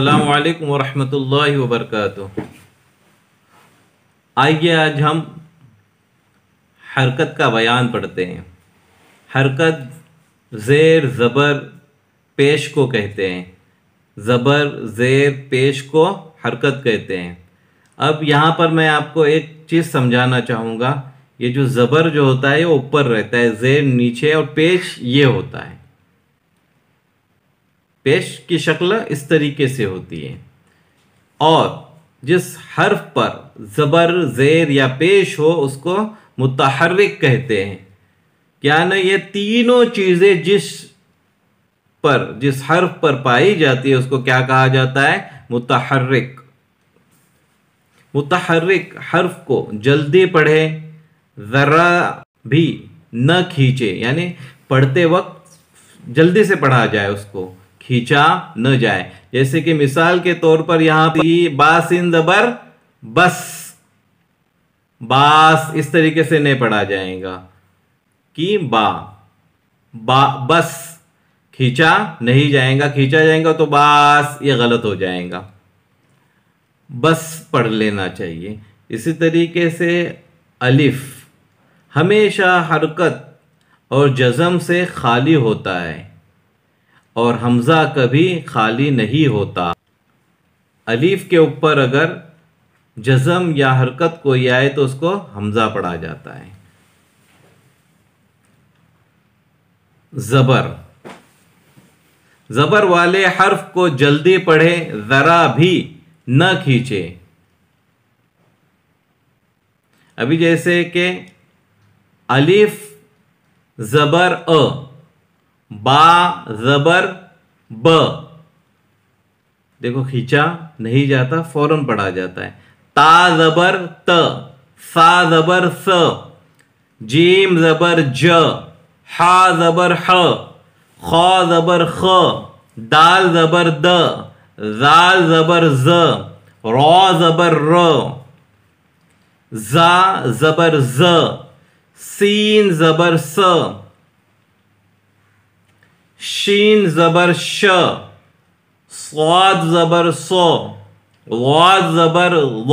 अल्लाम वरहमतुल्लाहि वबरकatuh आइए आज हम हरकत का बयान पढ़ते हैं हरकत ज़ेर ज़बर पेश को कहते हैं ज़बर ज़ेर पेश को हरकत कहते हैं अब यहाँ पर मैं आपको एक चीज़ समझाना चाहूँगा ये जो ज़बर जो होता है ये ऊपर रहता है ज़ेर नीचे और पेश ये होता है पेश की शक्ल इस तरीके से होती है और जिस हर्फ पर ज़बर ज़ेर या पेश हो उसको मुतहरक कहते हैं यानी ये तीनों चीज़ें जिस पर जिस हर्फ पर पाई जाती है उसको क्या कहा जाता है मुतहरक मुतहरक हर्फ को जल्दी पढ़े ज़रा भी न खींचे यानी पढ़ते वक्त जल्दी से पढ़ा जाए उसको खींचा न जाए जैसे कि मिसाल के तौर पर यहां पर इन दबर बस बास इस तरीके से नहीं पढ़ा जाएगा कि बा बा बस खींचा नहीं जाएगा खींचा जाएगा तो बास ये गलत हो जाएगा बस पढ़ लेना चाहिए इसी तरीके से अलिफ हमेशा हरकत और जज़म से खाली होता है और हमज़ा कभी खाली नहीं होता अलीफ़ के ऊपर अगर जज़म या हरकत कोई आए तो उसको हमज़ा पढ़ा जाता है ज़बर ज़बर वाले हर्फ को जल्दी पढ़ें ज़रा भी न खींचे अभी जैसे कि अलीफ ज़बर अ बा जबर ब देखो खींचा नहीं जाता फौरन पढ़ा जाता है ता जबर त सा जबर स जीम जबर ज हा जबर ह ख जबर ख दाल जबर द जाल जबर ज रॉ जबर र जा जबर ज सीन जबर स شين زبر ش صاد زبر ص غا زبر ظ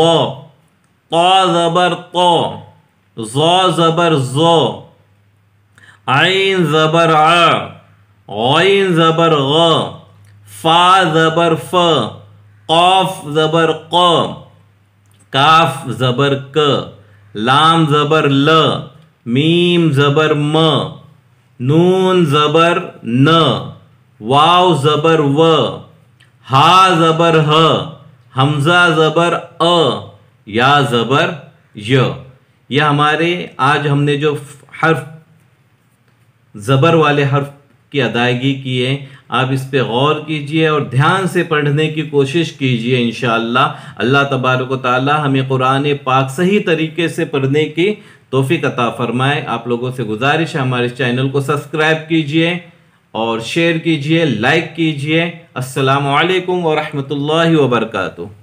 طا زبر ط ظ زبر ظ عين زبر ع غين زبر غ فا زبر ف قاف زبر ق काफ जबर क लाम जबर ल मीम जबर म नून ज़बर न वाव ज़बर व हा ज़बर ह हमज़ा ज़बर अ या ज़बर य यह हमारे आज हमने जो हर्फ ज़बर वाले हर्फ की अदायगी की है आप इस पे गौर कीजिए और ध्यान से पढ़ने की कोशिश कीजिए इन अल्लाह तबारक ताली हमें कुरान पाक सही तरीके से पढ़ने की तोफ़ी कता फरमाए आप लोगों से गुजारिश है हमारे चैनल को सब्सक्राइब कीजिए और शेयर कीजिए लाइक कीजिए असलकम वरहमल वर्का